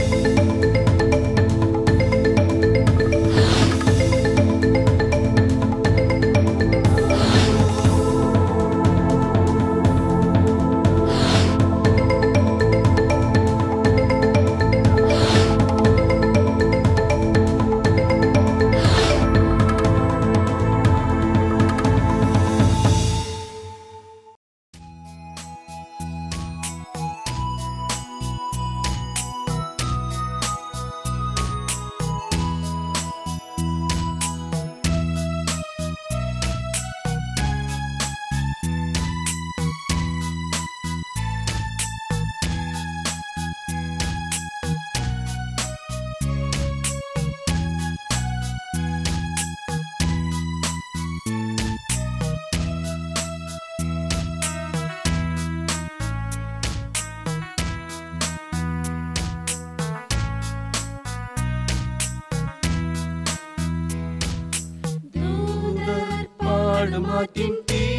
you mơ tin tin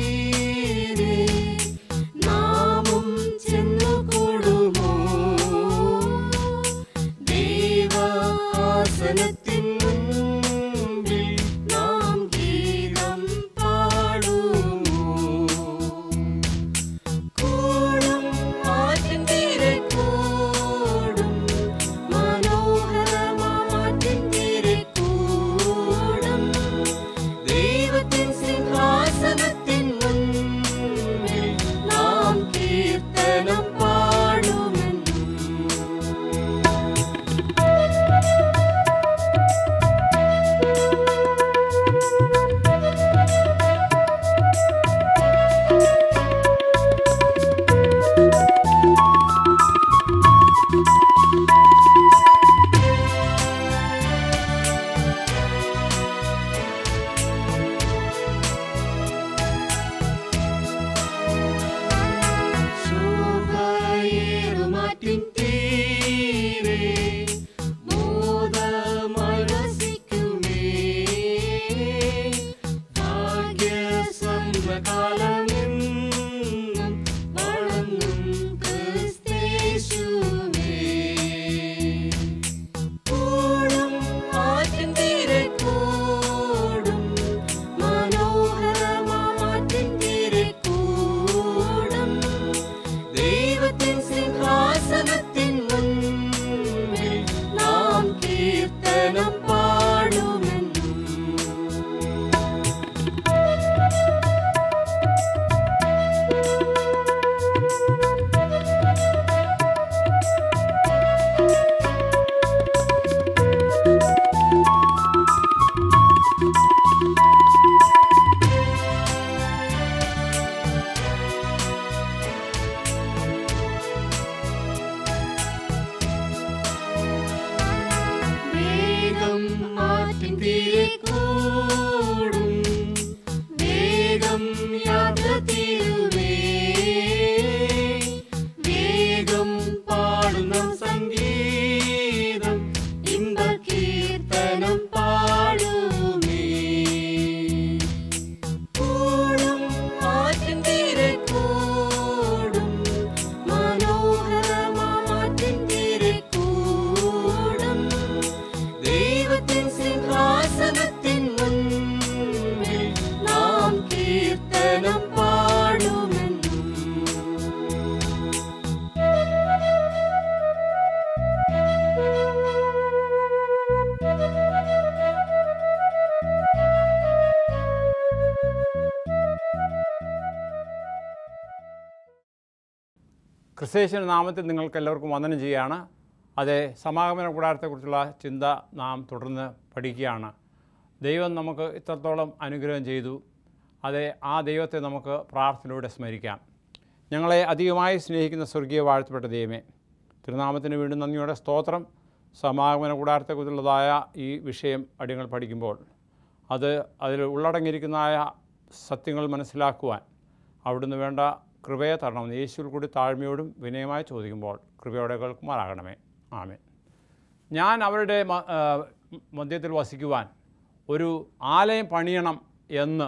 യേശുവിൻ്റെ നാമത്തിൽ നിങ്ങൾക്ക് എല്ലാവർക്കും വന്ദനം ചെയ്യുകയാണ് അതെ സമാഗമന കൂടാരത്തെക്കുറിച്ചുള്ള ചിന്ത നാം തുടർന്ന് പഠിക്കുകയാണ് ദൈവം നമുക്ക് ഇത്രത്തോളം അനുഗ്രഹം ചെയ്തു അതെ ആ ദൈവത്തെ നമുക്ക് പ്രാർത്ഥനയിലൂടെ സ്മരിക്കാം ഞങ്ങളെ അധികമായി സ്നേഹിക്കുന്ന സ്വർഗീയ വാഴ്ത്തപ്പെട്ട ദൈവമേ തിരുനാമത്തിന് വീണ്ടും നന്ദിയുടെ സ്തോത്രം സമാഗമന കൂടാരത്തെക്കുറിച്ചുള്ളതായ ഈ വിഷയം അടിയങ്ങൾ പഠിക്കുമ്പോൾ അത് അതിൽ ഉള്ളടങ്ങിയിരിക്കുന്നതായ സത്യങ്ങൾ മനസ്സിലാക്കുവാൻ അവിടുന്ന് വേണ്ട കൃപയെ തരണമെന്ന് യേശുവിൽ കൂടി താഴ്മയോടും വിനയമായി ചോദിക്കുമ്പോൾ കൃപയോടെ കേൾക്കുമാറാകണമേ ആമേ ഞാൻ അവരുടെ മധ്യത്തിൽ വസിക്കുവാൻ ഒരു ആലയം പണിയണം എന്ന്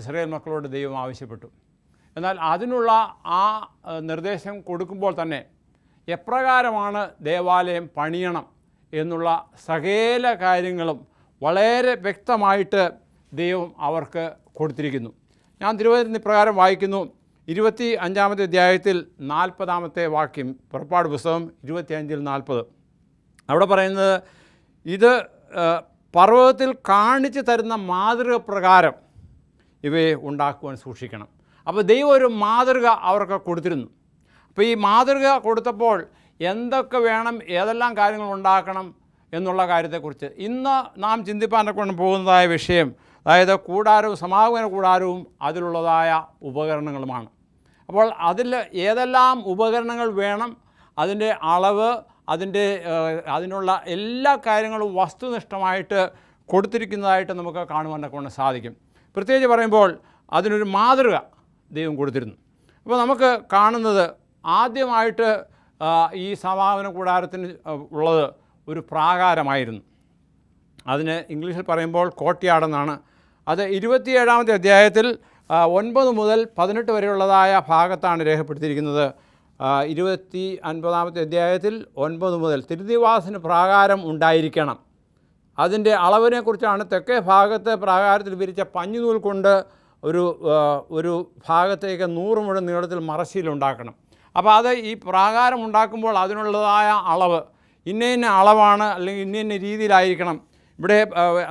ഇസ്രയേൽ മക്കളോട് ദൈവം ആവശ്യപ്പെട്ടു എന്നാൽ അതിനുള്ള ആ നിർദ്ദേശം കൊടുക്കുമ്പോൾ തന്നെ എപ്രകാരമാണ് ദേവാലയം പണിയണം എന്നുള്ള സകല കാര്യങ്ങളും വളരെ വ്യക്തമായിട്ട് ദൈവം അവർക്ക് കൊടുത്തിരിക്കുന്നു ഞാൻ തിരുവനന്തപുരം ഇപ്രകാരം വായിക്കുന്നു ഇരുപത്തി അഞ്ചാമത്തെ അധ്യായത്തിൽ നാൽപ്പതാമത്തെ വാക്യം പുറപ്പാട് പുസ്തകം ഇരുപത്തിയഞ്ചിൽ നാൽപ്പത് അവിടെ പറയുന്നത് ഇത് പർവ്വതത്തിൽ കാണിച്ചു തരുന്ന മാതൃക പ്രകാരം ഇവയെ ഉണ്ടാക്കുവാൻ സൂക്ഷിക്കണം അപ്പോൾ ദൈവം ഒരു മാതൃക അവർക്ക് കൊടുത്തിരുന്നു അപ്പോൾ ഈ മാതൃക കൊടുത്തപ്പോൾ എന്തൊക്കെ വേണം ഏതെല്ലാം കാര്യങ്ങൾ ഉണ്ടാക്കണം എന്നുള്ള കാര്യത്തെക്കുറിച്ച് ഇന്ന് നാം ചിന്തിപ്പാനെ കൊണ്ട് പോകുന്നതായ വിഷയം അതായത് കൂടാരവും സമാഗമന കൂടാരവും അതിലുള്ളതായ ഉപകരണങ്ങളുമാണ് അപ്പോൾ അതിൽ ഏതെല്ലാം ഉപകരണങ്ങൾ വേണം അതിൻ്റെ അളവ് അതിൻ്റെ അതിനുള്ള എല്ലാ കാര്യങ്ങളും വസ്തുനിഷ്ഠമായിട്ട് കൊടുത്തിരിക്കുന്നതായിട്ട് നമുക്ക് കാണുവാനൊക്കെ കൊണ്ട് സാധിക്കും പ്രത്യേകിച്ച് പറയുമ്പോൾ അതിനൊരു മാതൃക ദൈവം കൊടുത്തിരുന്നു അപ്പോൾ നമുക്ക് കാണുന്നത് ആദ്യമായിട്ട് ഈ സമാപന കൂടാരത്തിന് ഉള്ളത് ഒരു പ്രാകാരമായിരുന്നു അതിന് ഇംഗ്ലീഷിൽ പറയുമ്പോൾ കോട്ടിയാടെന്നാണ് അത് ഇരുപത്തിയേഴാമത്തെ അധ്യായത്തിൽ ഒൻപത് മുതൽ പതിനെട്ട് വരെയുള്ളതായ ഭാഗത്താണ് രേഖപ്പെടുത്തിയിരിക്കുന്നത് ഇരുപത്തി അൻപതാമത്തെ അധ്യായത്തിൽ ഒൻപത് മുതൽ തിരുനിവാസിന് പ്രാകാരം ഉണ്ടായിരിക്കണം അതിൻ്റെ അളവിനെക്കുറിച്ചാണ് തെക്കേ ഭാഗത്തെ പ്രാകാരത്തിൽ വിരിച്ച പഞ്ഞുനൂൽ കൊണ്ട് ഒരു ഒരു ഭാഗത്തേക്ക് നൂറ് മുഴം നീളത്തിൽ മറശ്ശീലുണ്ടാക്കണം അപ്പോൾ അത് ഈ പ്രാകാരം ഉണ്ടാക്കുമ്പോൾ അതിനുള്ളതായ അളവ് ഇന്ന ഇന്ന അളവാണ് അല്ലെങ്കിൽ ഇന്ന ഇന്ന രീതിയിലായിരിക്കണം ഇവിടെ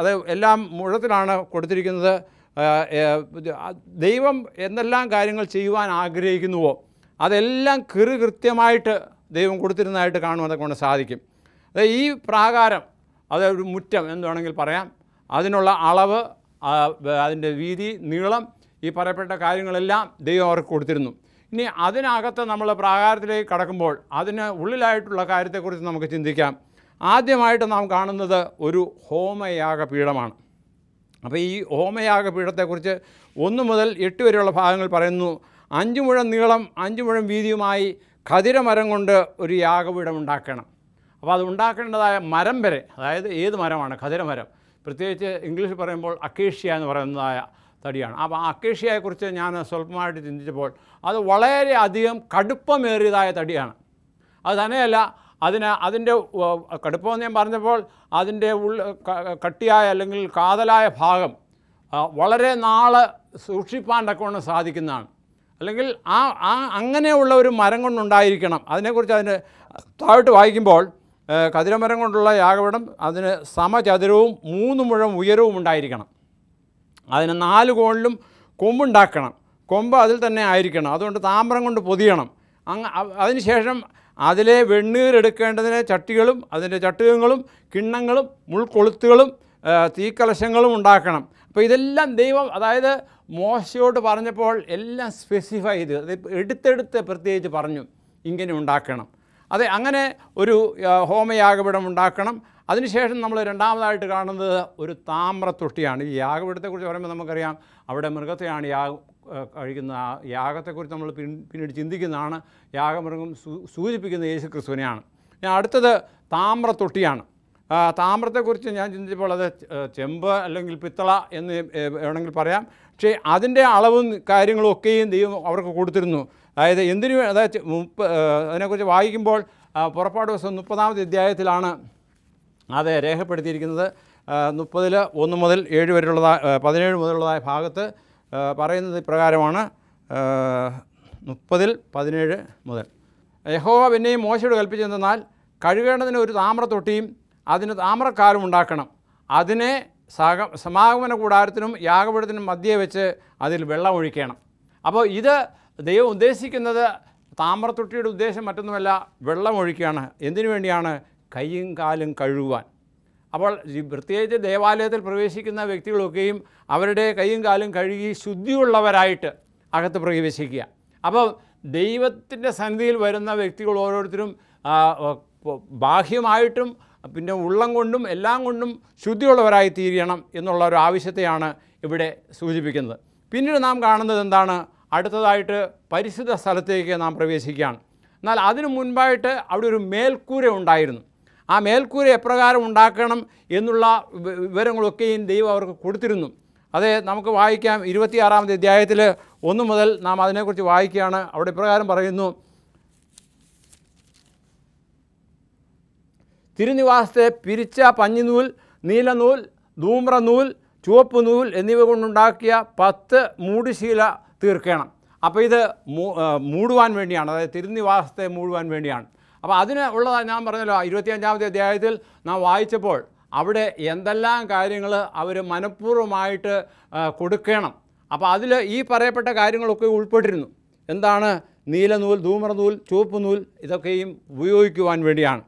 അത് എല്ലാം മുഴത്തിലാണ് കൊടുത്തിരിക്കുന്നത് ദൈവം എന്തെല്ലാം കാര്യങ്ങൾ ചെയ്യുവാൻ ആഗ്രഹിക്കുന്നുവോ അതെല്ലാം കൃ കൃത്യമായിട്ട് ദൈവം കൊടുത്തിരുന്നതായിട്ട് കാണുവാൻ കൊണ്ട് സാധിക്കും അത് ഈ പ്രാകാരം അത് ഒരു മുറ്റം എന്ന് വേണമെങ്കിൽ പറയാം അതിനുള്ള അളവ് അതിൻ്റെ വീതി നീളം ഈ പറയപ്പെട്ട കാര്യങ്ങളെല്ലാം ദൈവം അവർക്ക് കൊടുത്തിരുന്നു ഇനി അതിനകത്ത് നമ്മൾ പ്രാകാരത്തിലേക്ക് കടക്കുമ്പോൾ അതിന് ഉള്ളിലായിട്ടുള്ള കാര്യത്തെക്കുറിച്ച് നമുക്ക് ചിന്തിക്കാം ആദ്യമായിട്ട് നാം കാണുന്നത് ഒരു ഹോമയാഗ പീഠമാണ് അപ്പോൾ ഈ ഹോമയാഗ പീഠത്തെക്കുറിച്ച് ഒന്ന് മുതൽ എട്ട് വരെയുള്ള ഭാഗങ്ങൾ പറയുന്നു അഞ്ച് മുഴം നീളം അഞ്ച് മുഴം വീതിയുമായി ഖതിരമരം കൊണ്ട് ഒരു യാഗപീഠം ഉണ്ടാക്കണം അപ്പോൾ അത് ഉണ്ടാക്കേണ്ടതായ മരം വരെ അതായത് ഏത് മരമാണ് ഖതിരമരം പ്രത്യേകിച്ച് ഇംഗ്ലീഷിൽ പറയുമ്പോൾ അക്കേഷ്യ എന്ന് പറയുന്നതായ തടിയാണ് അപ്പോൾ ആ അക്കേഷ്യയെക്കുറിച്ച് ഞാൻ സ്വല്പമായിട്ട് ചിന്തിച്ചപ്പോൾ അത് വളരെയധികം കടുപ്പമേറിയതായ തടിയാണ് അത് തന്നെയല്ല അതിന് അതിൻ്റെ കടുപ്പമെന്ന് ഞാൻ പറഞ്ഞപ്പോൾ അതിൻ്റെ ഉള്ള കട്ടിയായ അല്ലെങ്കിൽ കാതലായ ഭാഗം വളരെ നാൾ സൂക്ഷിപ്പാണ്ടൊക്കെ കൊണ്ട് സാധിക്കുന്നതാണ് അല്ലെങ്കിൽ ആ ആ അങ്ങനെയുള്ള ഒരു മരം കൊണ്ടുണ്ടായിരിക്കണം അതിനെക്കുറിച്ച് അതിന് താഴോട്ട് വായിക്കുമ്പോൾ കതിരമരം കൊണ്ടുള്ള യാഗപടം അതിന് സമചതുരവും മൂന്ന് മുഴം ഉയരവും ഉണ്ടായിരിക്കണം അതിന് നാല് കോണിലും കൊമ്പുണ്ടാക്കണം കൊമ്പ് അതിൽ തന്നെ ആയിരിക്കണം അതുകൊണ്ട് താമരം കൊണ്ട് പൊതിയണം അങ്ങ് അതിനുശേഷം അതിലെ വെണ്ണീരെടുക്കേണ്ടതിന് ചട്ടികളും അതിൻ്റെ ചട്ടുകങ്ങളും കിണ്ണങ്ങളും മുൾക്കൊളുത്തുകളും തീക്കലശങ്ങളും ഉണ്ടാക്കണം അപ്പോൾ ഇതെല്ലാം ദൈവം അതായത് മോശയോട് പറഞ്ഞപ്പോൾ എല്ലാം സ്പെസിഫൈ ചെയ്ത് എടുത്തെടുത്ത് പ്രത്യേകിച്ച് പറഞ്ഞു ഇങ്ങനെ ഉണ്ടാക്കണം അതെ അങ്ങനെ ഒരു ഹോമയാഗപീഠം ഉണ്ടാക്കണം അതിനുശേഷം നമ്മൾ രണ്ടാമതായിട്ട് കാണുന്നത് ഒരു താമ്രത്തൊട്ടിയാണ് ഈ യാഗപീഠത്തെക്കുറിച്ച് പറയുമ്പോൾ നമുക്കറിയാം അവിടെ മൃഗത്തെയാണ് യാഗം കഴിക്കുന്ന ആ യാഗത്തെക്കുറിച്ച് നമ്മൾ പിന്നീട് ചിന്തിക്കുന്നതാണ് യാഗമൃഗം സൂചിപ്പിക്കുന്ന യേശു ക്രിസ്തുവിനെയാണ് ഞാൻ അടുത്തത് തൊട്ടിയാണ് താമ്രത്തെക്കുറിച്ച് ഞാൻ ചിന്തിച്ചപ്പോൾ അത് ചെമ്പ് അല്ലെങ്കിൽ പിത്തള എന്ന് വേണമെങ്കിൽ പറയാം പക്ഷേ അതിൻ്റെ അളവും കാര്യങ്ങളും ഒക്കെയും ദൈവം അവർക്ക് കൊടുത്തിരുന്നു അതായത് എന്തിനു അതായത് മുപ്പ അതിനെക്കുറിച്ച് വായിക്കുമ്പോൾ പുറപ്പാട് ദിവസം മുപ്പതാമത്തെ അധ്യായത്തിലാണ് അത് രേഖപ്പെടുത്തിയിരിക്കുന്നത് മുപ്പതിൽ ഒന്ന് മുതൽ ഏഴ് വരെയുള്ളതായ പതിനേഴ് മുതലുള്ളതായ ഭാഗത്ത് പറയുന്നത് ഇപ്രകാരമാണ് മുപ്പതിൽ പതിനേഴ് മുതൽ യഹോവ പിന്നെയും മോശയോട് കൽപ്പിച്ചെന്നാൽ കഴുകേണ്ടതിന് ഒരു താമ്രത്തൊട്ടിയും അതിന് താമ്രക്കാലും ഉണ്ടാക്കണം അതിനെ സഹ സമാഗമന കൂടാരത്തിനും യാഗപീഠത്തിനും മധ്യേ വെച്ച് അതിൽ വെള്ളം ഒഴിക്കണം അപ്പോൾ ഇത് ദൈവം ഉദ്ദേശിക്കുന്നത് താമ്രത്തൊട്ടിയുടെ ഉദ്ദേശം മറ്റൊന്നുമല്ല വെള്ളം ഒഴിക്കുകയാണ് എന്തിനു വേണ്ടിയാണ് കൈയും കാലും കഴുകുവാൻ അപ്പോൾ പ്രത്യേകിച്ച് ദേവാലയത്തിൽ പ്രവേശിക്കുന്ന വ്യക്തികളൊക്കെയും അവരുടെ കൈയും കാലും കഴുകി ശുദ്ധിയുള്ളവരായിട്ട് അകത്ത് പ്രവേശിക്കുക അപ്പോൾ ദൈവത്തിൻ്റെ സന്നിധിയിൽ വരുന്ന വ്യക്തികൾ ഓരോരുത്തരും ബാഹ്യമായിട്ടും പിന്നെ ഉള്ളം കൊണ്ടും എല്ലാം കൊണ്ടും ശുദ്ധിയുള്ളവരായി തീരണം എന്നുള്ള ഒരു ആവശ്യത്തെയാണ് ഇവിടെ സൂചിപ്പിക്കുന്നത് പിന്നീട് നാം കാണുന്നത് എന്താണ് അടുത്തതായിട്ട് പരിശുദ്ധ സ്ഥലത്തേക്ക് നാം പ്രവേശിക്കുകയാണ് എന്നാൽ അതിനു മുൻപായിട്ട് അവിടെ ഒരു മേൽക്കൂര ഉണ്ടായിരുന്നു ആ മേൽക്കൂര എപ്രകാരം ഉണ്ടാക്കണം എന്നുള്ള വിവരങ്ങളൊക്കെയും ദൈവം അവർക്ക് കൊടുത്തിരുന്നു അത് നമുക്ക് വായിക്കാം ഇരുപത്തിയാറാമത്തെ അധ്യായത്തിൽ ഒന്നു മുതൽ നാം അതിനെക്കുറിച്ച് വായിക്കുകയാണ് അവിടെ ഇപ്രകാരം പറയുന്നു തിരുനിവാസത്തെ പിരിച്ച പഞ്ഞിനൂൽ നീലനൂൽ ധൂമ്രനൂൽ ചുവപ്പ് നൂൽ എന്നിവ കൊണ്ടുണ്ടാക്കിയ പത്ത് മൂടുശീല തീർക്കണം അപ്പോൾ ഇത് മൂടുവാൻ വേണ്ടിയാണ് അതായത് തിരുനിവാസത്തെ മൂടുവാൻ വേണ്ടിയാണ് അപ്പോൾ അതിന് ഉള്ളതാണ് ഞാൻ പറഞ്ഞല്ലോ ഇരുപത്തിയഞ്ചാമത്തെ അധ്യായത്തിൽ നാം വായിച്ചപ്പോൾ അവിടെ എന്തെല്ലാം കാര്യങ്ങൾ അവർ മനഃപൂർവ്വമായിട്ട് കൊടുക്കണം അപ്പോൾ അതിൽ ഈ പറയപ്പെട്ട കാര്യങ്ങളൊക്കെ ഉൾപ്പെട്ടിരുന്നു എന്താണ് നീലനൂൽ ധൂമ്രനൂൽ ചുവപ്പ് നൂൽ ഇതൊക്കെയും ഉപയോഗിക്കുവാൻ വേണ്ടിയാണ്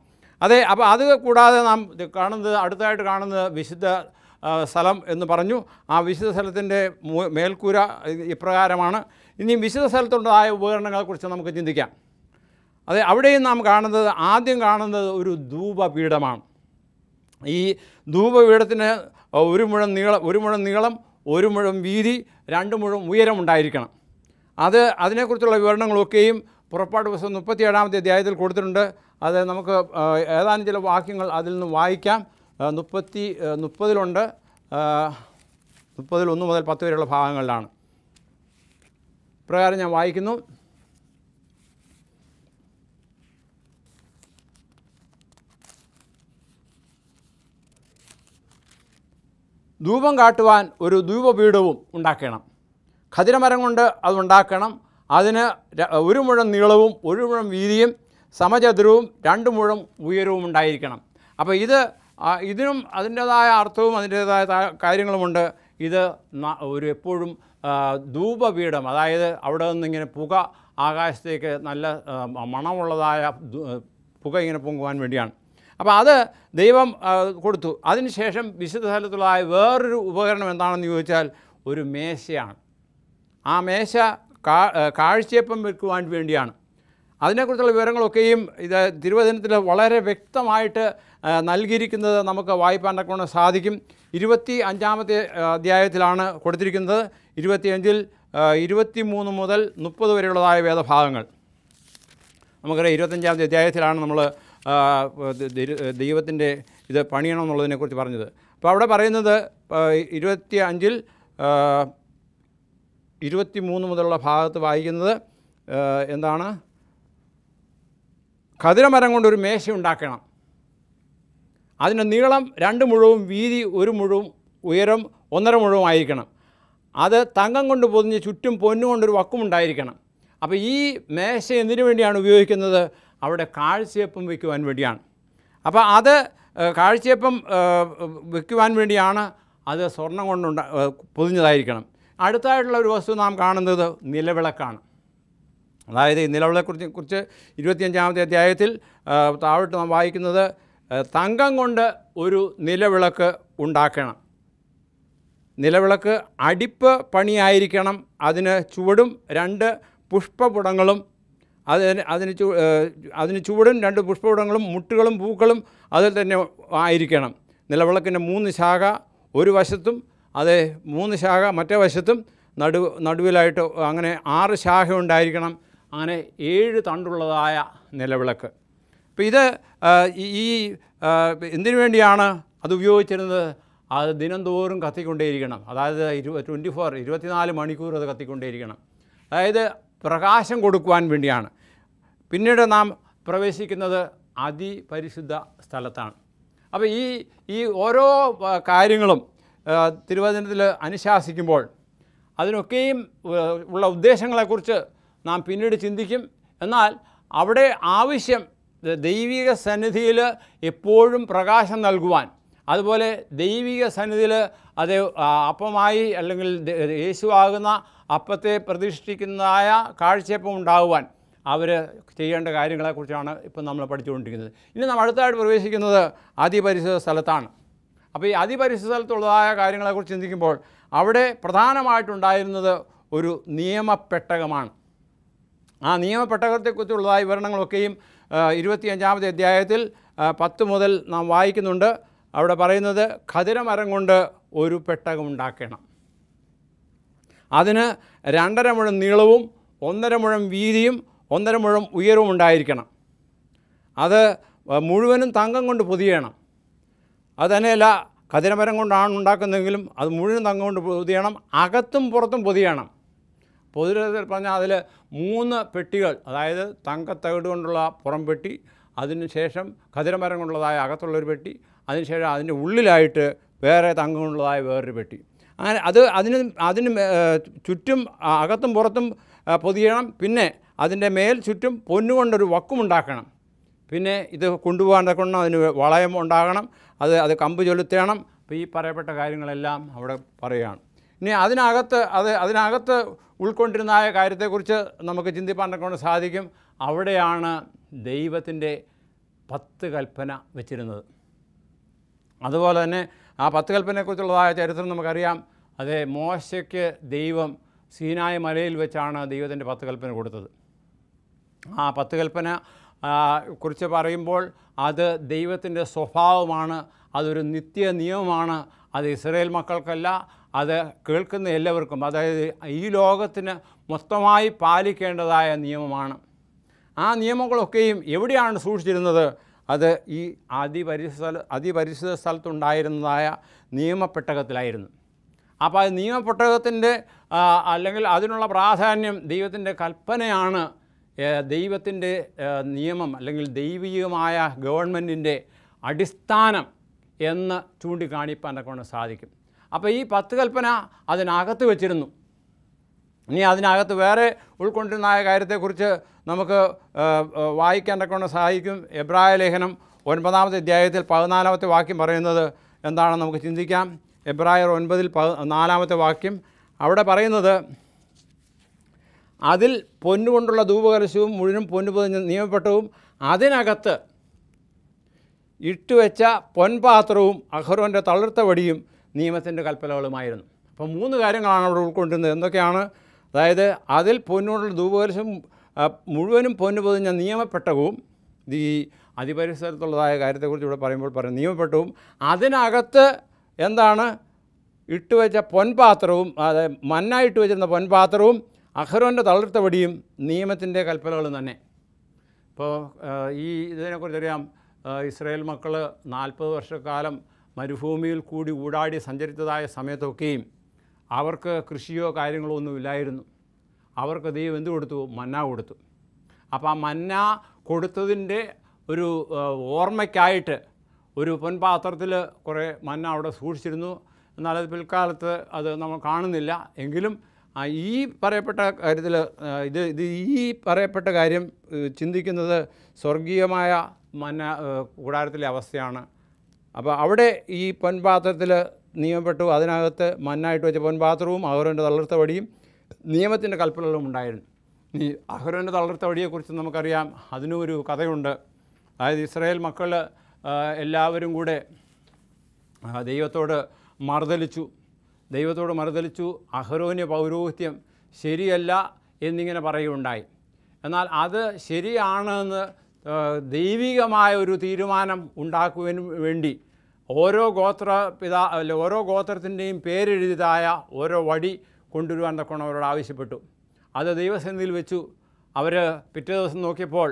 അതെ അപ്പോൾ അത് കൂടാതെ നാം കാണുന്നത് അടുത്തായിട്ട് കാണുന്നത് വിശുദ്ധ സ്ഥലം എന്ന് പറഞ്ഞു ആ വിശുദ്ധ സ്ഥലത്തിൻ്റെ മേൽക്കൂര ഇപ്രകാരമാണ് ഇനിയും വിശുദ്ധ സ്ഥലത്തുണ്ടായ ഉപകരണങ്ങളെക്കുറിച്ച് നമുക്ക് ചിന്തിക്കാം അത് അവിടെയും നാം കാണുന്നത് ആദ്യം കാണുന്നത് ഒരു ധൂപപീഠമാണ് ഈ ധൂപപീഠത്തിന് ഒരു മുഴം നീളം ഒരു മുഴം നീളം ഒരു മുഴം വീതി രണ്ട് മുഴം ഉയരം ഉണ്ടായിരിക്കണം അത് അതിനെക്കുറിച്ചുള്ള വിവരണങ്ങളൊക്കെയും പുറപ്പാട് പുസ്തകം മുപ്പത്തിയേഴാമത്തെ അധ്യായത്തിൽ കൊടുത്തിട്ടുണ്ട് അത് നമുക്ക് ഏതാനും ചില വാക്യങ്ങൾ അതിൽ നിന്ന് വായിക്കാം മുപ്പത്തി മുപ്പതിലുണ്ട് മുപ്പതിൽ ഒന്ന് മുതൽ പത്ത് വരെയുള്ള ഭാഗങ്ങളിലാണ് പ്രകാരം ഞാൻ വായിക്കുന്നു ധൂപം കാട്ടുവാൻ ഒരു ധൂപപീഠവും ഉണ്ടാക്കണം ഖതിരമരം കൊണ്ട് അതുണ്ടാക്കണം അതിന് ഒരു മുഴം നീളവും ഒരു മുഴം വീതിയും സമചതുരവും രണ്ട് മുഴം ഉയരവും ഉണ്ടായിരിക്കണം അപ്പോൾ ഇത് ഇതിനും അതിൻ്റേതായ അർത്ഥവും അതിൻ്റേതായ കാര്യങ്ങളുമുണ്ട് ഇത് ഒരു എപ്പോഴും ധൂപപീഠം അതായത് അവിടെ നിന്നിങ്ങനെ പുക ആകാശത്തേക്ക് നല്ല മണമുള്ളതായ പുക ഇങ്ങനെ പൊങ്ങുവാൻ വേണ്ടിയാണ് അപ്പോൾ അത് ദൈവം കൊടുത്തു അതിനുശേഷം വിശുദ്ധ സ്ഥലത്തുള്ളതായ വേറൊരു ഉപകരണം എന്താണെന്ന് ചോദിച്ചാൽ ഒരു മേശയാണ് ആ മേശ കാ കാഴ്ചയപ്പം വെക്കുവാൻ വേണ്ടിയാണ് അതിനെക്കുറിച്ചുള്ള വിവരങ്ങളൊക്കെയും ഇത് തിരുവചനത്തിൽ വളരെ വ്യക്തമായിട്ട് നൽകിയിരിക്കുന്നത് നമുക്ക് വായിപ്പാൻ്റെ സാധിക്കും ഇരുപത്തി അഞ്ചാമത്തെ അധ്യായത്തിലാണ് കൊടുത്തിരിക്കുന്നത് ഇരുപത്തിയഞ്ചിൽ ഇരുപത്തി മൂന്ന് മുതൽ മുപ്പത് വരെയുള്ളതായ വേദഭാഗങ്ങൾ നമുക്കറിയാം ഇരുപത്തഞ്ചാമത്തെ അധ്യായത്തിലാണ് നമ്മൾ ദൈവത്തിൻ്റെ ഇത് പണിയണമെന്നുള്ളതിനെക്കുറിച്ച് പറഞ്ഞത് അപ്പോൾ അവിടെ പറയുന്നത് ഇരുപത്തി അഞ്ചിൽ ഇരുപത്തി മൂന്ന് മുതലുള്ള ഭാഗത്ത് വായിക്കുന്നത് എന്താണ് ഖതിരമരം കൊണ്ടൊരു മേശ ഉണ്ടാക്കണം അതിന് നീളം രണ്ട് മുഴുവും വീതി ഒരു മുഴുവും ഉയരം ഒന്നര മുഴുവും ആയിരിക്കണം അത് തങ്കം കൊണ്ട് പൊതിഞ്ഞ് ചുറ്റും പൊന്നുകൊണ്ടൊരു കൊണ്ടൊരു വക്കും ഉണ്ടായിരിക്കണം അപ്പോൾ ഈ മേശ എന്തിനു വേണ്ടിയാണ് ഉപയോഗിക്കുന്നത് അവിടെ കാഴ്ചയപ്പം വയ്ക്കുവാൻ വേണ്ടിയാണ് അപ്പോൾ അത് കാഴ്ചയപ്പം വയ്ക്കുവാൻ വേണ്ടിയാണ് അത് സ്വർണം കൊണ്ടുണ്ട പൊതിഞ്ഞതായിരിക്കണം അടുത്തായിട്ടുള്ള ഒരു വസ്തു നാം കാണുന്നത് നിലവിളക്കാണ് അതായത് ഈ നിലവിളെക്കുറിച്ച് കുറിച്ച് ഇരുപത്തിയഞ്ചാമത്തെ അധ്യായത്തിൽ താഴോട്ട് നാം വായിക്കുന്നത് തങ്കം കൊണ്ട് ഒരു നിലവിളക്ക് ഉണ്ടാക്കണം നിലവിളക്ക് അടിപ്പ് പണിയായിരിക്കണം അതിന് ചുവടും രണ്ട് പുഷ്പപുടങ്ങളും അതിന് അതിന് ചൂ അതിന് ചൂടും രണ്ട് പുഷ്പകുടങ്ങളും മുട്ടുകളും പൂക്കളും അതിൽ തന്നെ ആയിരിക്കണം നിലവിളക്കിൻ്റെ മൂന്ന് ശാഖ ഒരു വശത്തും അതേ മൂന്ന് ശാഖ മറ്റേ വശത്തും നടു നടുവിലായിട്ട് അങ്ങനെ ആറ് ശാഖ ഉണ്ടായിരിക്കണം അങ്ങനെ ഏഴ് തണ്ടുള്ളതായ നിലവിളക്ക് അപ്പോൾ ഇത് ഈ എന്തിനു വേണ്ടിയാണ് അത് ഉപയോഗിച്ചിരുന്നത് അത് ദിനംതോറും കത്തിക്കൊണ്ടേയിരിക്കണം അതായത് ഇരു ട്വൻറ്റി ഫോർ ഇരുപത്തിനാല് മണിക്കൂർ അത് കത്തിക്കൊണ്ടേയിരിക്കണം അതായത് പ്രകാശം കൊടുക്കുവാൻ വേണ്ടിയാണ് പിന്നീട് നാം പ്രവേശിക്കുന്നത് അതിപരിശുദ്ധ സ്ഥലത്താണ് അപ്പോൾ ഈ ഈ ഓരോ കാര്യങ്ങളും തിരുവചനത്തിൽ അനുശാസിക്കുമ്പോൾ അതിനൊക്കെയും ഉള്ള ഉദ്ദേശങ്ങളെക്കുറിച്ച് നാം പിന്നീട് ചിന്തിക്കും എന്നാൽ അവിടെ ആവശ്യം ദൈവിക സന്നിധിയിൽ എപ്പോഴും പ്രകാശം നൽകുവാൻ അതുപോലെ ദൈവിക സന്നിധിയിൽ അത് അപ്പമായി അല്ലെങ്കിൽ യേശുവാകുന്ന അപ്പത്തെ പ്രതിഷ്ഠിക്കുന്നതായ കാഴ്ചയപ്പം ഉണ്ടാകുവാൻ അവർ ചെയ്യേണ്ട കാര്യങ്ങളെക്കുറിച്ചാണ് ഇപ്പം നമ്മൾ പഠിച്ചുകൊണ്ടിരിക്കുന്നത് ഇനി നമ്മൾ അടുത്തായിട്ട് പ്രവേശിക്കുന്നത് അതിപരിശുദ്ധ സ്ഥലത്താണ് അപ്പോൾ ഈ അതിപരിശുദ്ധ സ്ഥലത്തുള്ളതായ കാര്യങ്ങളെക്കുറിച്ച് ചിന്തിക്കുമ്പോൾ അവിടെ പ്രധാനമായിട്ടുണ്ടായിരുന്നത് ഒരു നിയമപ്പെട്ടകമാണ് ആ നിയമപ്പെട്ടകത്തെക്കുറിച്ചുള്ളതായ വിവരണങ്ങളൊക്കെയും ഇരുപത്തിയഞ്ചാമത്തെ അധ്യായത്തിൽ പത്ത് മുതൽ നാം വായിക്കുന്നുണ്ട് അവിടെ പറയുന്നത് ഖതിരമരം കൊണ്ട് ഒരു പെട്ടകം ഉണ്ടാക്കണം അതിന് രണ്ടര മുഴം നീളവും ഒന്നര മുഴം വീതിയും ഒന്നര മുഴം ഉയരവും ഉണ്ടായിരിക്കണം അത് മുഴുവനും തങ്കം കൊണ്ട് പൊതിയണം അത് തന്നെയല്ല കതിരമരം കൊണ്ടാണ് ഉണ്ടാക്കുന്നതെങ്കിലും അത് മുഴുവൻ തങ്കം കൊണ്ട് പൊതിയണം അകത്തും പുറത്തും പൊതിയണം പൊതുവിധത്തിൽ പറഞ്ഞാൽ അതിൽ മൂന്ന് പെട്ടികൾ അതായത് തങ്കത്തകട് കൊണ്ടുള്ള പുറം പെട്ടി അതിനുശേഷം കതിരമരം കൊണ്ടുള്ളതായ അകത്തുള്ളൊരു പെട്ടി അതിനുശേഷം അതിൻ്റെ ഉള്ളിലായിട്ട് വേറെ തങ്കം കൊണ്ടുള്ളതായ വേറൊരു പെട്ടി അങ്ങനെ അത് അതിന് അതിന് ചുറ്റും അകത്തും പുറത്തും പൊതിയണം പിന്നെ അതിൻ്റെ മേൽ ചുറ്റും പൊന്നുകൊണ്ടൊരു വക്കുമുണ്ടാക്കണം പിന്നെ ഇത് കൊണ്ടുപോകാൻ തക്കണം അതിന് വളയം ഉണ്ടാകണം അത് അത് കമ്പ് ചൊലുത്തണം അപ്പോൾ ഈ പറയപ്പെട്ട കാര്യങ്ങളെല്ലാം അവിടെ പറയുകയാണ് ഇനി അതിനകത്ത് അത് അതിനകത്ത് ഉൾക്കൊണ്ടിരുന്നതായ കാര്യത്തെക്കുറിച്ച് നമുക്ക് ചിന്തിപ്പാൻ കൊണ്ട് സാധിക്കും അവിടെയാണ് ദൈവത്തിൻ്റെ പത്ത് കൽപ്പന വെച്ചിരുന്നത് അതുപോലെ തന്നെ ആ പത്ത് കൽപ്പനയെക്കുറിച്ചുള്ളതായ ചരിത്രം നമുക്കറിയാം അതേ മോശയ്ക്ക് ദൈവം സീനായ മലയിൽ വെച്ചാണ് ദൈവത്തിൻ്റെ പത്ത് കൽപ്പന കൊടുത്തത് ആ പത്ത് കൽപ്പന കുറിച്ച് പറയുമ്പോൾ അത് ദൈവത്തിൻ്റെ സ്വഭാവമാണ് അതൊരു നിത്യ നിയമമാണ് അത് ഇസ്രയേൽ മക്കൾക്കല്ല അത് കേൾക്കുന്ന എല്ലാവർക്കും അതായത് ഈ ലോകത്തിന് മൊത്തമായി പാലിക്കേണ്ടതായ നിയമമാണ് ആ നിയമങ്ങളൊക്കെയും എവിടെയാണ് സൂക്ഷിച്ചിരുന്നത് അത് ഈ അതിപരിസ്ഥല അതിപരിശുദ്ധ സ്ഥലത്തുണ്ടായിരുന്നതായ നിയമപ്പെട്ടകത്തിലായിരുന്നു അപ്പോൾ അത് നിയമപ്പെട്ടകത്തിൻ്റെ അല്ലെങ്കിൽ അതിനുള്ള പ്രാധാന്യം ദൈവത്തിൻ്റെ കൽപ്പനയാണ് ദൈവത്തിൻ്റെ നിയമം അല്ലെങ്കിൽ ദൈവികമായ ഗവൺമെൻറ്റിൻ്റെ അടിസ്ഥാനം എന്ന് കൊണ്ട് സാധിക്കും അപ്പോൾ ഈ പത്ത് കൽപ്പന അതിനകത്ത് വെച്ചിരുന്നു ഇനി അതിനകത്ത് വേറെ ഉൾക്കൊണ്ടിരുന്ന കാര്യത്തെക്കുറിച്ച് നമുക്ക് വായിക്കാൻ തക്കവണ്ണം സഹായിക്കും എബ്രായ ലേഖനം ഒൻപതാമത്തെ അധ്യായത്തിൽ പതിനാലാമത്തെ വാക്യം പറയുന്നത് എന്താണെന്ന് നമുക്ക് ചിന്തിക്കാം എബ്രായർ ഒൻപതിൽ പ നാലാമത്തെ വാക്യം അവിടെ പറയുന്നത് അതിൽ പൊന്നുകൊണ്ടുള്ള ധൂപകലശവും മുഴുവനും പൊന്നു പൊതിഞ്ഞ് നിയമപ്പെട്ടവും അതിനകത്ത് ഇട്ടുവെച്ച പൊൻപാത്രവും അഹ്റോൻ്റെ തളിർത്ത വടിയും നിയമത്തിൻ്റെ കൽപ്പലകളുമായിരുന്നു അപ്പോൾ മൂന്ന് കാര്യങ്ങളാണ് അവിടെ ഉൾക്കൊണ്ടിരുന്നത് എന്തൊക്കെയാണ് അതായത് അതിൽ പൊന്നോടുള്ള ധൂപകലശം മുഴുവനും പൊന്ന് പൊതിഞ്ഞ നിയമപ്പെട്ടകവും ഈ അതിപരിസരത്തുള്ളതായ കാര്യത്തെക്കുറിച്ച് ഇവിടെ പറയുമ്പോൾ പറയും നിയമപ്പെട്ടവും അതിനകത്ത് എന്താണ് ഇട്ടുവെച്ച പൊൻപാത്രവും അതായത് മന്നായിട്ട് വെച്ചിരുന്ന പൊൻപാത്രവും അഹ്റോൻ്റെ തളർത്തവടിയും നിയമത്തിൻ്റെ കൽപ്പനകളും തന്നെ ഇപ്പോൾ ഈ ഇതിനെക്കുറിച്ചറിയാം ഇസ്രയേൽ മക്കൾ നാൽപ്പത് വർഷക്കാലം മരുഭൂമിയിൽ കൂടി ഊടാടി സഞ്ചരിച്ചതായ സമയത്തൊക്കെയും അവർക്ക് കൃഷിയോ കാര്യങ്ങളോ ഇല്ലായിരുന്നു അവർക്ക് ദൈവം എന്ത് കൊടുത്തു മന്ന കൊടുത്തു അപ്പം ആ മന്ന കൊടുത്തതിൻ്റെ ഒരു ഓർമ്മയ്ക്കായിട്ട് ഒരു പൊൻപാത്രത്തിൽ കുറേ മന്ന അവിടെ സൂക്ഷിച്ചിരുന്നു എന്നാൽ അത് പിൽക്കാലത്ത് അത് നമ്മൾ കാണുന്നില്ല എങ്കിലും ഈ പറയപ്പെട്ട കാര്യത്തിൽ ഇത് ഇത് ഈ പറയപ്പെട്ട കാര്യം ചിന്തിക്കുന്നത് സ്വർഗീയമായ മന്ന കൂടാരത്തിലെ അവസ്ഥയാണ് അപ്പോൾ അവിടെ ഈ പൊൻപാത്രത്തിൽ നിയമപ്പെട്ടു അതിനകത്ത് മണ്ണായിട്ട് വെച്ച പൊൻപാത്രവും അഹ്റോൻ്റെ തളർത്ത വടിയും നിയമത്തിൻ്റെ കൽപ്പനകളും ഉണ്ടായിരുന്നു ഈ അഹ്റോൻ്റെ തളർത്ത വടിയെക്കുറിച്ച് നമുക്കറിയാം അതിനും ഒരു കഥയുണ്ട് അതായത് ഇസ്രായേൽ മക്കൾ എല്ലാവരും കൂടെ ദൈവത്തോട് മറുതലിച്ചു ദൈവത്തോട് മറുതലിച്ചു അഹ്റോന്യ പൗരോഹിത്യം ശരിയല്ല എന്നിങ്ങനെ പറയുകയുണ്ടായി എന്നാൽ അത് ശരിയാണെന്ന് ദൈവികമായ ഒരു തീരുമാനം ഉണ്ടാക്കുവാനും വേണ്ടി ഓരോ ഗോത്ര പിതാ അല്ല ഓരോ ഗോത്രത്തിൻ്റെയും പേരെഴുതിയതായ ഓരോ വടി കൊണ്ടുവരുവാൻ തക്കോണം അവരോട് ആവശ്യപ്പെട്ടു അത് ദൈവസന്നിധിയിൽ വെച്ചു അവർ പിറ്റേ ദിവസം നോക്കിയപ്പോൾ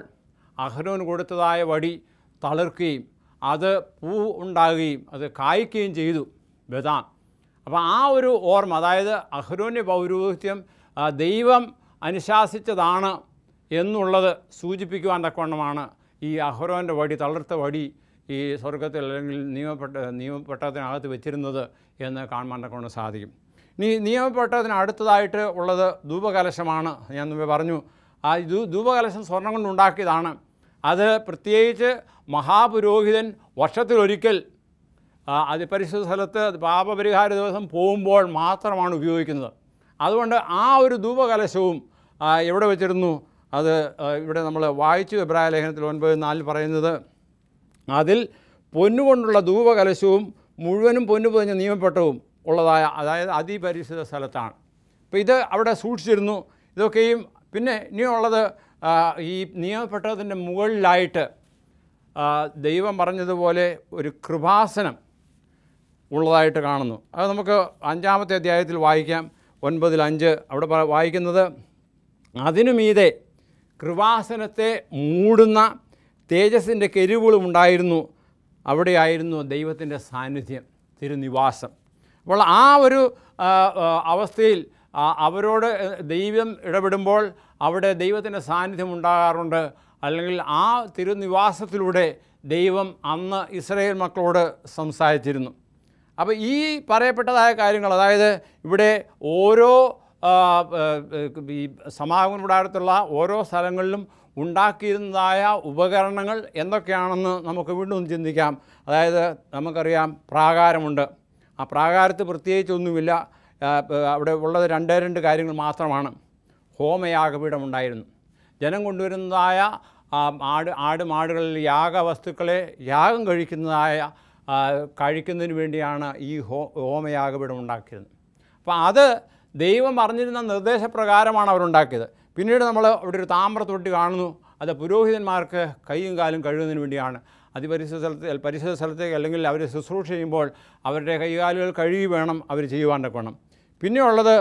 അഹ്നോന് കൊടുത്തതായ വടി തളിർക്കുകയും അത് പൂ ഉണ്ടാകുകയും അത് കായ്ക്കുകയും ചെയ്തു ബദാൻ അപ്പോൾ ആ ഒരു ഓർമ്മ അതായത് അഹ്രോൻ്റെ പൗരോഹിത്യം ദൈവം അനുശാസിച്ചതാണ് എന്നുള്ളത് സൂചിപ്പിക്കുവാൻ തക്കവണ്ണമാണ് ഈ അഹ്റോൻ്റെ വടി തളർത്ത വടി ഈ സ്വർഗത്തിൽ അല്ലെങ്കിൽ നിയമപ്പെട്ട നിയമപ്പെട്ടതിനകത്ത് വെച്ചിരുന്നത് എന്ന് കാണാൻ കൊണ്ട് സാധിക്കും ഇനി നിയമപ്പെട്ടതിന് അടുത്തതായിട്ട് ഉള്ളത് ധൂപകലശമാണ് ഞാൻ മുമ്പേ പറഞ്ഞു ആ ധൂ ധൂപകലശം സ്വർണം കൊണ്ടുണ്ടാക്കിയതാണ് അത് പ്രത്യേകിച്ച് മഹാപുരോഹിതൻ വർഷത്തിലൊരിക്കൽ അതിപരിശുദ്ധ സ്ഥലത്ത് പാപപരിഹാര ദിവസം പോകുമ്പോൾ മാത്രമാണ് ഉപയോഗിക്കുന്നത് അതുകൊണ്ട് ആ ഒരു ധൂപകലശവും എവിടെ വെച്ചിരുന്നു അത് ഇവിടെ നമ്മൾ വായിച്ചു എബ്രായ ലേഖനത്തിൽ ഒൻപത് നാലിൽ പറയുന്നത് അതിൽ പൊന്നുകൊണ്ടുള്ള ധൂപകലശവും മുഴുവനും പൊന്നു പൊതിഞ്ഞ നിയമപ്പെട്ടവും ഉള്ളതായ അതായത് അതിപരിശുദ്ധ സ്ഥലത്താണ് അപ്പോൾ ഇത് അവിടെ സൂക്ഷിച്ചിരുന്നു ഇതൊക്കെയും പിന്നെ ഇനിയുള്ളത് ഈ നിയമപ്പെട്ടതിൻ്റെ മുകളിലായിട്ട് ദൈവം പറഞ്ഞതുപോലെ ഒരു കൃപാസനം ഉള്ളതായിട്ട് കാണുന്നു അത് നമുക്ക് അഞ്ചാമത്തെ അധ്യായത്തിൽ വായിക്കാം ഒൻപതിൽ അഞ്ച് അവിടെ വായിക്കുന്നത് അതിനുമീതെ കൃപാസനത്തെ മൂടുന്ന തേജസ്സിൻ്റെ കെരുവുകളും ഉണ്ടായിരുന്നു അവിടെയായിരുന്നു ദൈവത്തിൻ്റെ സാന്നിധ്യം തിരുനിവാസം അപ്പോൾ ആ ഒരു അവസ്ഥയിൽ അവരോട് ദൈവം ഇടപെടുമ്പോൾ അവിടെ ദൈവത്തിൻ്റെ സാന്നിധ്യം ഉണ്ടാകാറുണ്ട് അല്ലെങ്കിൽ ആ തിരുനിവാസത്തിലൂടെ ദൈവം അന്ന് ഇസ്രയേൽ മക്കളോട് സംസാരിച്ചിരുന്നു അപ്പോൾ ഈ പറയപ്പെട്ടതായ കാര്യങ്ങൾ അതായത് ഇവിടെ ഓരോ ഈ സമാഗമന കൂടാരത്തുള്ള ഓരോ സ്ഥലങ്ങളിലും ഉണ്ടാക്കിയിരുന്നതായ ഉപകരണങ്ങൾ എന്തൊക്കെയാണെന്ന് നമുക്ക് വീണ്ടും ചിന്തിക്കാം അതായത് നമുക്കറിയാം പ്രാകാരമുണ്ട് ആ പ്രാകാരത്ത് പ്രത്യേകിച്ചൊന്നുമില്ല അവിടെ ഉള്ളത് രണ്ടേ രണ്ട് കാര്യങ്ങൾ മാത്രമാണ് ഹോമയാഗപീഠം ഉണ്ടായിരുന്നു ജനം കൊണ്ടുവരുന്നതായ ആട് ആട് മാടുകളിൽ യാഗവസ്തുക്കളെ യാഗം കഴിക്കുന്നതായ കഴിക്കുന്നതിന് വേണ്ടിയാണ് ഈ ഹോ ഹോമയാഗപീഠം ഉണ്ടാക്കിയത് അപ്പോൾ അത് ദൈവം പറഞ്ഞിരുന്ന നിർദ്ദേശപ്രകാരമാണ് അവരുണ്ടാക്കിയത് പിന്നീട് നമ്മൾ അവിടെ ഒരു താമ്രത്തൊട്ടി കാണുന്നു അത് പുരോഹിതന്മാർക്ക് കൈയും കാലും കഴുകുന്നതിന് വേണ്ടിയാണ് അതിപരിശുദ്ധ സ്ഥലത്ത് പരിശുദ്ധ സ്ഥലത്തേക്ക് അല്ലെങ്കിൽ അവർ ശുശ്രൂഷ ചെയ്യുമ്പോൾ അവരുടെ കൈകാലുകൾ കഴുകി വേണം അവർ ചെയ്യുവാനൊക്കെ വേണം പിന്നെയുള്ളത്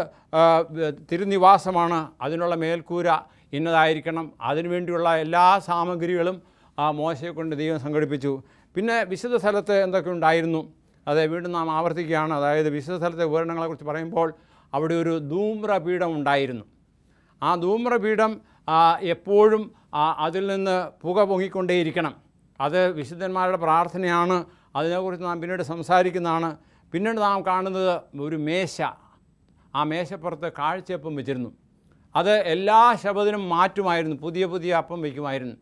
തിരുനിവാസമാണ് അതിനുള്ള മേൽക്കൂര ഇന്നതായിരിക്കണം അതിനുവേണ്ടിയുള്ള എല്ലാ സാമഗ്രികളും ആ മോശയെ കൊണ്ട് ദൈവം സംഘടിപ്പിച്ചു പിന്നെ വിശുദ്ധ സ്ഥലത്ത് എന്തൊക്കെ ഉണ്ടായിരുന്നു അത് വീണ്ടും നാം ആവർത്തിക്കുകയാണ് അതായത് വിശുദ്ധ സ്ഥലത്തെ ഉപകരണങ്ങളെക്കുറിച്ച് പറയുമ്പോൾ അവിടെ ഒരു ധൂമ്രപീഠം ഉണ്ടായിരുന്നു ആ ധൂമ്രപീഠം എപ്പോഴും അതിൽ നിന്ന് പുക പൊങ്ങിക്കൊണ്ടേയിരിക്കണം അത് വിശുദ്ധന്മാരുടെ പ്രാർത്ഥനയാണ് അതിനെക്കുറിച്ച് നാം പിന്നീട് സംസാരിക്കുന്നതാണ് പിന്നീട് നാം കാണുന്നത് ഒരു മേശ ആ മേശപ്പുറത്ത് കാഴ്ചയപ്പം വെച്ചിരുന്നു അത് എല്ലാ ശബദിനും മാറ്റുമായിരുന്നു പുതിയ പുതിയ അപ്പം വയ്ക്കുമായിരുന്നു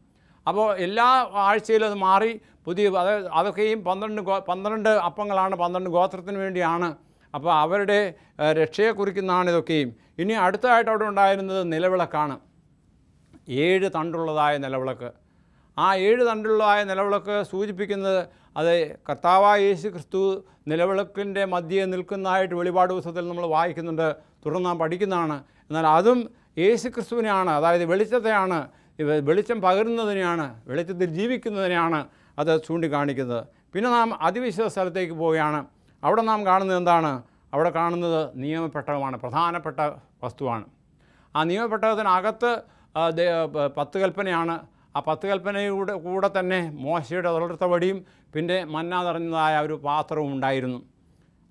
അപ്പോൾ എല്ലാ ആഴ്ചയിലും അത് മാറി പുതിയ അത് അതൊക്കെയും പന്ത്രണ്ട് പന്ത്രണ്ട് അപ്പങ്ങളാണ് പന്ത്രണ്ട് ഗോത്രത്തിന് വേണ്ടിയാണ് അപ്പോൾ അവരുടെ രക്ഷയെ കുറിക്കുന്നതാണ് ഇതൊക്കെയും ഇനി അടുത്തതായിട്ട് അവിടെ ഉണ്ടായിരുന്നത് നിലവിളക്കാണ് ഏഴ് തണ്ടുള്ളതായ നിലവിളക്ക് ആ ഏഴ് തണ്ടുള്ളതായ നിലവിളക്ക് സൂചിപ്പിക്കുന്നത് അത് കർത്താവായ യേശു ക്രിസ്തു നിലവിളക്കിൻ്റെ മധ്യേ നിൽക്കുന്നതായിട്ട് വെളിപാട് ദിവസത്തിൽ നമ്മൾ വായിക്കുന്നുണ്ട് തുടർന്ന് നാം പഠിക്കുന്നതാണ് എന്നാൽ അതും യേശു ക്രിസ്തുവിനെയാണ് അതായത് വെളിച്ചത്തെയാണ് വെളിച്ചം പകരുന്നതിനെയാണ് വെളിച്ചത്തിൽ ജീവിക്കുന്നതിനെയാണ് അത് ചൂണ്ടിക്കാണിക്കുന്നത് പിന്നെ നാം അതിവിശ്വ സ്ഥലത്തേക്ക് പോവുകയാണ് അവിടെ നാം കാണുന്നത് എന്താണ് അവിടെ കാണുന്നത് നിയമപ്പെട്ടകമാണ് പ്രധാനപ്പെട്ട വസ്തുവാണ് ആ നിയമപ്പെട്ടകത്തിനകത്ത് പത്ത് കൽപ്പനയാണ് ആ പത്ത് കൽപ്പനയുടെ കൂടെ തന്നെ മോശയുടെ തുടർത്ത വടിയും പിന്നെ മന്ന നിറഞ്ഞതായ ഒരു പാത്രവും ഉണ്ടായിരുന്നു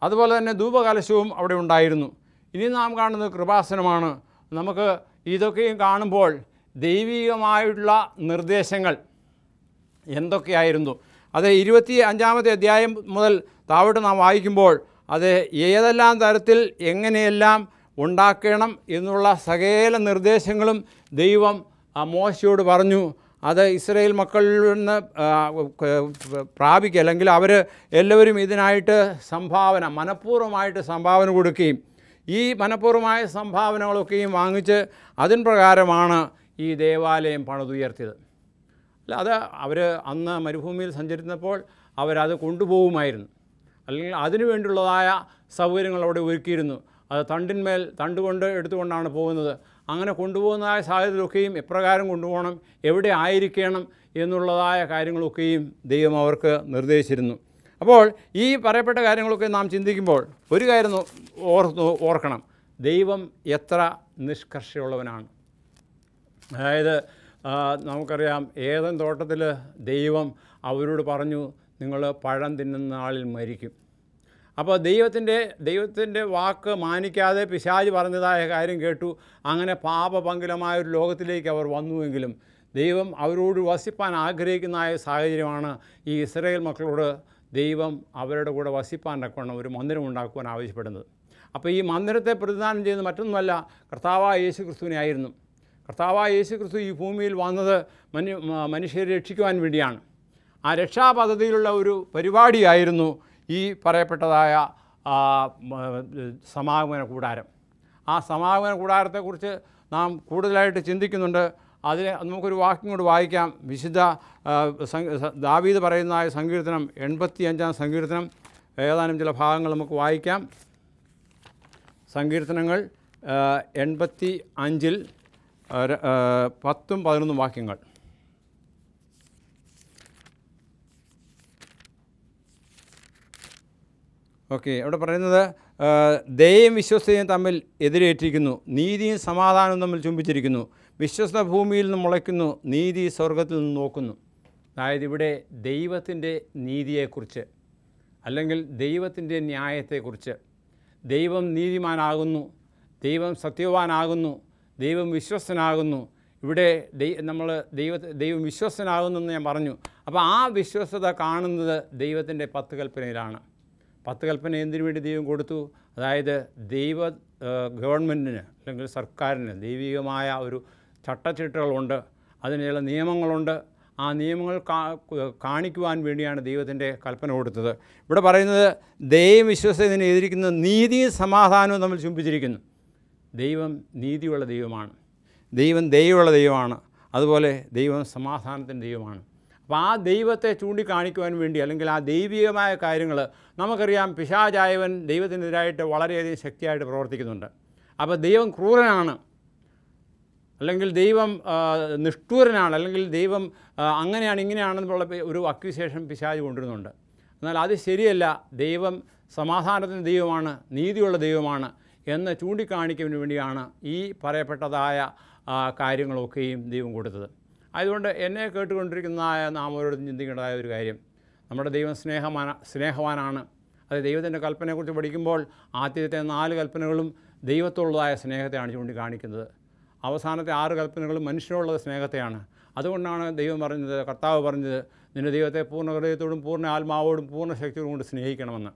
അതുപോലെ തന്നെ ധൂപകലശവും അവിടെ ഉണ്ടായിരുന്നു ഇനി നാം കാണുന്നത് കൃപാസനമാണ് നമുക്ക് ഇതൊക്കെയും കാണുമ്പോൾ ദൈവികമായിട്ടുള്ള നിർദ്ദേശങ്ങൾ എന്തൊക്കെയായിരുന്നു അത് ഇരുപത്തി അഞ്ചാമത്തെ അധ്യായം മുതൽ താവോട്ട് നാം വായിക്കുമ്പോൾ അത് ഏതെല്ലാം തരത്തിൽ എങ്ങനെയെല്ലാം ഉണ്ടാക്കണം എന്നുള്ള സകല നിർദ്ദേശങ്ങളും ദൈവം മോശയോട് പറഞ്ഞു അത് ഇസ്രയേൽ മക്കളിൽ നിന്ന് പ്രാപിക്കുക അല്ലെങ്കിൽ അവർ എല്ലാവരും ഇതിനായിട്ട് സംഭാവന മനഃപൂർവ്വമായിട്ട് സംഭാവന കൊടുക്കുകയും ഈ മനഃപൂർവ്വമായ സംഭാവനകളൊക്കെയും വാങ്ങിച്ച് അതിൻ പ്രകാരമാണ് ഈ ദേവാലയം പണിതുയർത്തിയത് അത് അവർ അന്ന് മരുഭൂമിയിൽ സഞ്ചരിച്ചപ്പോൾ അവരത് കൊണ്ടുപോകുമായിരുന്നു അല്ലെങ്കിൽ അതിനു വേണ്ടിയുള്ളതായ സൗകര്യങ്ങൾ അവിടെ ഒരുക്കിയിരുന്നു അത് തണ്ടിന്മേൽ തണ്ട് കൊണ്ട് എടുത്തുകൊണ്ടാണ് പോകുന്നത് അങ്ങനെ കൊണ്ടുപോകുന്നതായ സാഹചര്യത്തിലൊക്കെയും എപ്രകാരം കൊണ്ടുപോകണം എവിടെ ആയിരിക്കണം എന്നുള്ളതായ കാര്യങ്ങളൊക്കെയും ദൈവം അവർക്ക് നിർദ്ദേശിച്ചിരുന്നു അപ്പോൾ ഈ പറയപ്പെട്ട കാര്യങ്ങളൊക്കെ നാം ചിന്തിക്കുമ്പോൾ ഒരു കാര്യം ഓർത്ത് ഓർക്കണം ദൈവം എത്ര നിഷ്കർഷയുള്ളവനാണ് അതായത് നമുക്കറിയാം ഏതൻ തോട്ടത്തിൽ ദൈവം അവരോട് പറഞ്ഞു നിങ്ങൾ പഴം തിന്നുന്ന ആളിൽ മരിക്കും അപ്പോൾ ദൈവത്തിൻ്റെ ദൈവത്തിൻ്റെ വാക്ക് മാനിക്കാതെ പിശാജ് പറഞ്ഞതായ കാര്യം കേട്ടു അങ്ങനെ പാപപങ്കിലമായ ഒരു ലോകത്തിലേക്ക് അവർ വന്നുവെങ്കിലും ദൈവം അവരോട് വസിപ്പാൻ ആഗ്രഹിക്കുന്നതായ സാഹചര്യമാണ് ഈ ഇസ്രയേൽ മക്കളോട് ദൈവം അവരുടെ കൂടെ വസിപ്പാൻ തക്കണം ഒരു മന്ദിരം ഉണ്ടാക്കുവാൻ ആവശ്യപ്പെടുന്നത് അപ്പോൾ ഈ മന്ദിരത്തെ പ്രതിദാനം ചെയ്യുന്നത് മറ്റൊന്നുമല്ല കർത്താവായ യേശു ക്രിസ്തുവിനെ ആയിരുന്നു കർത്താവായ യേശു ക്രിസ്തു ഈ ഭൂമിയിൽ വന്നത് മനു മനുഷ്യരെ രക്ഷിക്കുവാൻ വേണ്ടിയാണ് ആ രക്ഷാപദ്ധതിയിലുള്ള ഒരു പരിപാടിയായിരുന്നു ഈ പറയപ്പെട്ടതായ സമാഗമന കൂടാരം ആ സമാഗമന കൂടാരത്തെക്കുറിച്ച് നാം കൂടുതലായിട്ട് ചിന്തിക്കുന്നുണ്ട് അതിൽ നമുക്കൊരു വാക്യം കൊണ്ട് വായിക്കാം വിശുദ്ധ ദാവീദ് പറയുന്നതായ സങ്കീർത്തനം എൺപത്തി അഞ്ചാം സങ്കീർത്തനം ഏതാനും ചില ഭാഗങ്ങൾ നമുക്ക് വായിക്കാം സങ്കീർത്തനങ്ങൾ എൺപത്തി അഞ്ചിൽ പത്തും പതിനൊന്നും വാക്യങ്ങൾ ഓക്കെ അവിടെ പറയുന്നത് ദയയും വിശ്വസ്തയും തമ്മിൽ എതിരേറ്റിരിക്കുന്നു നീതിയും സമാധാനവും തമ്മിൽ ചുംബിച്ചിരിക്കുന്നു വിശ്വസ്ത ഭൂമിയിൽ നിന്ന് മുളയ്ക്കുന്നു നീതി സ്വർഗത്തിൽ നിന്ന് നോക്കുന്നു അതായത് ഇവിടെ ദൈവത്തിൻ്റെ നീതിയെക്കുറിച്ച് അല്ലെങ്കിൽ ദൈവത്തിൻ്റെ ന്യായത്തെക്കുറിച്ച് ദൈവം നീതിമാനാകുന്നു ദൈവം സത്യവാനാകുന്നു ദൈവം വിശ്വസനാകുന്നു ഇവിടെ നമ്മൾ ദൈവ ദൈവം വിശ്വസനാകുന്നു എന്ന് ഞാൻ പറഞ്ഞു അപ്പോൾ ആ വിശ്വസത കാണുന്നത് ദൈവത്തിൻ്റെ പത്ത് കൽപ്പനയിലാണ് പത്ത് കൽപ്പന എന്തിനു വേണ്ടി ദൈവം കൊടുത്തു അതായത് ദൈവ ഗവൺമെൻറ്റിന് അല്ലെങ്കിൽ സർക്കാരിന് ദൈവികമായ ഒരു ചട്ടച്ചിട്ടുകളുണ്ട് അതിനുള്ള നിയമങ്ങളുണ്ട് ആ നിയമങ്ങൾ കാണിക്കുവാൻ വേണ്ടിയാണ് ദൈവത്തിൻ്റെ കൽപ്പന കൊടുത്തത് ഇവിടെ പറയുന്നത് ദൈവം വിശ്വസതിനെ എതിരിക്കുന്ന നീതിയും സമാധാനവും നമ്മൾ ചുംബിച്ചിരിക്കുന്നു ദൈവം നീതിയുള്ള ദൈവമാണ് ദൈവം ദൈവമുള്ള ദൈവമാണ് അതുപോലെ ദൈവം സമാധാനത്തിൻ്റെ ദൈവമാണ് അപ്പോൾ ആ ദൈവത്തെ ചൂണ്ടിക്കാണിക്കുവാൻ വേണ്ടി അല്ലെങ്കിൽ ആ ദൈവികമായ കാര്യങ്ങൾ നമുക്കറിയാം പിശാചായവൻ ദൈവത്തിനെതിരായിട്ട് വളരെയധികം ശക്തിയായിട്ട് പ്രവർത്തിക്കുന്നുണ്ട് അപ്പോൾ ദൈവം ക്രൂരനാണ് അല്ലെങ്കിൽ ദൈവം നിഷ്ഠൂരനാണ് അല്ലെങ്കിൽ ദൈവം അങ്ങനെയാണ് ഇങ്ങനെയാണെന്നുള്ള ഒരു അക്വിശേഷം പിശാജ് കൊണ്ടുവരുന്നുണ്ട് എന്നാൽ അത് ശരിയല്ല ദൈവം സമാധാനത്തിൻ്റെ ദൈവമാണ് നീതിയുള്ള ദൈവമാണ് എന്ന് ചൂണ്ടിക്കാണിക്കുന്നതിന് വേണ്ടിയാണ് ഈ പറയപ്പെട്ടതായ കാര്യങ്ങളൊക്കെയും ദൈവം കൊടുത്തത് അതുകൊണ്ട് എന്നെ കേട്ടുകൊണ്ടിരിക്കുന്ന നാം ഓരോരുത്തരും ചിന്തിക്കേണ്ടതായ ഒരു കാര്യം നമ്മുടെ ദൈവം സ്നേഹമാന സ്നേഹവാനാണ് അത് ദൈവത്തിൻ്റെ കൽപ്പനയെക്കുറിച്ച് പഠിക്കുമ്പോൾ ആദ്യത്തെ നാല് കൽപ്പനകളും ദൈവത്തോടുള്ളതായ സ്നേഹത്തെയാണ് ചൂണ്ടിക്കാണിക്കുന്നത് അവസാനത്തെ ആറ് കൽപ്പനകളും മനുഷ്യരോടുള്ള സ്നേഹത്തെയാണ് അതുകൊണ്ടാണ് ദൈവം പറഞ്ഞത് കർത്താവ് പറഞ്ഞത് നിന്റെ ദൈവത്തെ പൂർണ്ണ ഹൃദയത്തോടും പൂർണ്ണ ആത്മാവോടും പൂർണ്ണ ശക്തിയോടും കൊണ്ട് സ്നേഹിക്കണമെന്ന്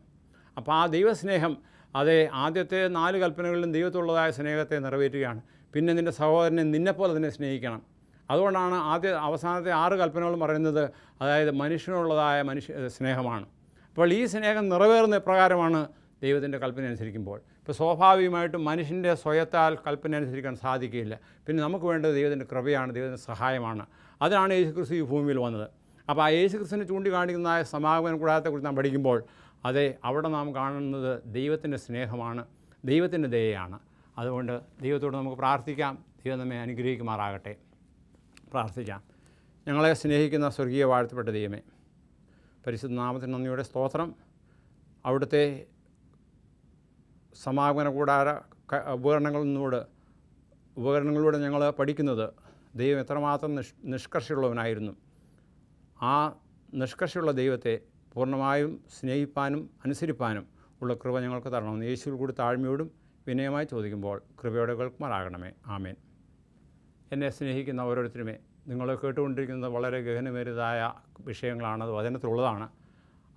അപ്പോൾ ആ ദൈവസ്നേഹം അതെ ആദ്യത്തെ നാല് കൽപ്പനകളിലും ദൈവത്തുള്ളതായ സ്നേഹത്തെ നിറവേറ്റുകയാണ് പിന്നെ നിൻ്റെ സഹോദരനെ നിന്നെപ്പോലെ തന്നെ സ്നേഹിക്കണം അതുകൊണ്ടാണ് ആദ്യ അവസാനത്തെ ആറ് കൽപ്പനകളും പറയുന്നത് അതായത് മനുഷ്യനുള്ളതായ മനുഷ്യ സ്നേഹമാണ് അപ്പോൾ ഈ സ്നേഹം നിറവേറുന്ന പ്രകാരമാണ് ദൈവത്തിൻ്റെ കൽപ്പന അനുസരിക്കുമ്പോൾ ഇപ്പോൾ സ്വാഭാവികമായിട്ടും മനുഷ്യൻ്റെ സ്വയത്താൽ കൽപ്പന അനുസരിക്കാൻ സാധിക്കില്ല പിന്നെ നമുക്ക് വേണ്ടത് ദൈവത്തിൻ്റെ കൃപയാണ് ദൈവത്തിൻ്റെ സഹായമാണ് അതിനാണ് യേശുക്രിസ്തു ഈ ഭൂമിയിൽ വന്നത് അപ്പോൾ ആ യേശുക്രിസ്തുവിനെ ചൂണ്ടിക്കാണിക്കുന്നതായ സമാഗമന കൂടാരത്തെക്കുറിച്ച് നാം പഠിക്കുമ്പോൾ അതെ അവിടെ നാം കാണുന്നത് ദൈവത്തിൻ്റെ സ്നേഹമാണ് ദൈവത്തിൻ്റെ ദയയാണ് അതുകൊണ്ട് ദൈവത്തോട് നമുക്ക് പ്രാർത്ഥിക്കാം ദൈവം നമ്മെ അനുഗ്രഹിക്കുമാറാകട്ടെ പ്രാർത്ഥിക്കാം ഞങ്ങളെ സ്നേഹിക്കുന്ന സ്വർഗീയ വാഴ്ത്തപ്പെട്ട ദൈവമേ പരിശുദ്ധ നാമത്തിന് നന്ദിയുടെ സ്തോത്രം അവിടുത്തെ സമാഗമന കൂടാര ഉപകരണങ്ങളിലൂടെ ഉപകരണങ്ങളിലൂടെ ഞങ്ങൾ പഠിക്കുന്നത് ദൈവം എത്രമാത്രം നിഷ് നിഷ്കർഷയുള്ളവനായിരുന്നു ആ നിഷ്കർഷയുള്ള ദൈവത്തെ പൂർണ്ണമായും സ്നേഹിപ്പാനും അനുസരിപ്പാനും ഉള്ള കൃപ ഞങ്ങൾക്ക് തരണമെന്ന് യേശുവിൽ കൂടി താഴ്മയോടും വിനയമായി ചോദിക്കുമ്പോൾ കൃപയോടെ കേൾക്കുമാറാകണമേ ആമേൻ എന്നെ സ്നേഹിക്കുന്ന ഓരോരുത്തരുമേ നിങ്ങൾ കേട്ടുകൊണ്ടിരിക്കുന്നത് വളരെ ഗഹനമേറിയതായ വിഷയങ്ങളാണ് അത് വചനത്തിലുള്ളതാണ്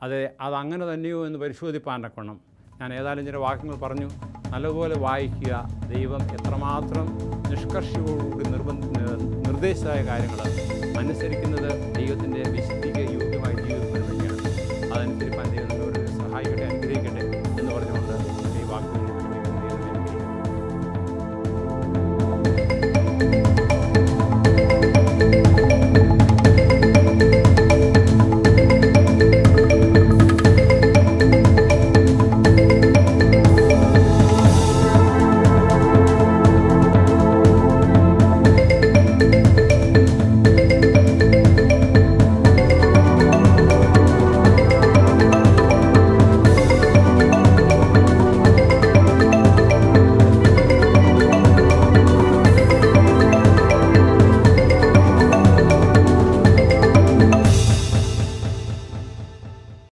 അത് അതങ്ങനെ തന്നെയോ എന്ന് പരിശോധിപ്പാൻ കൊണം ഞാൻ ഏതായാലും ചില വാക്യങ്ങൾ പറഞ്ഞു നല്ലപോലെ വായിക്കുക ദൈവം എത്രമാത്രം നിഷ്കർഷയോടുകൂടി നിർബന്ധ നിർദ്ദേശിച്ചതായ കാര്യങ്ങൾ അനുസരിക്കുന്നത് ദൈവത്തിൻ്റെ വിശുദ്ധിക്ക് How you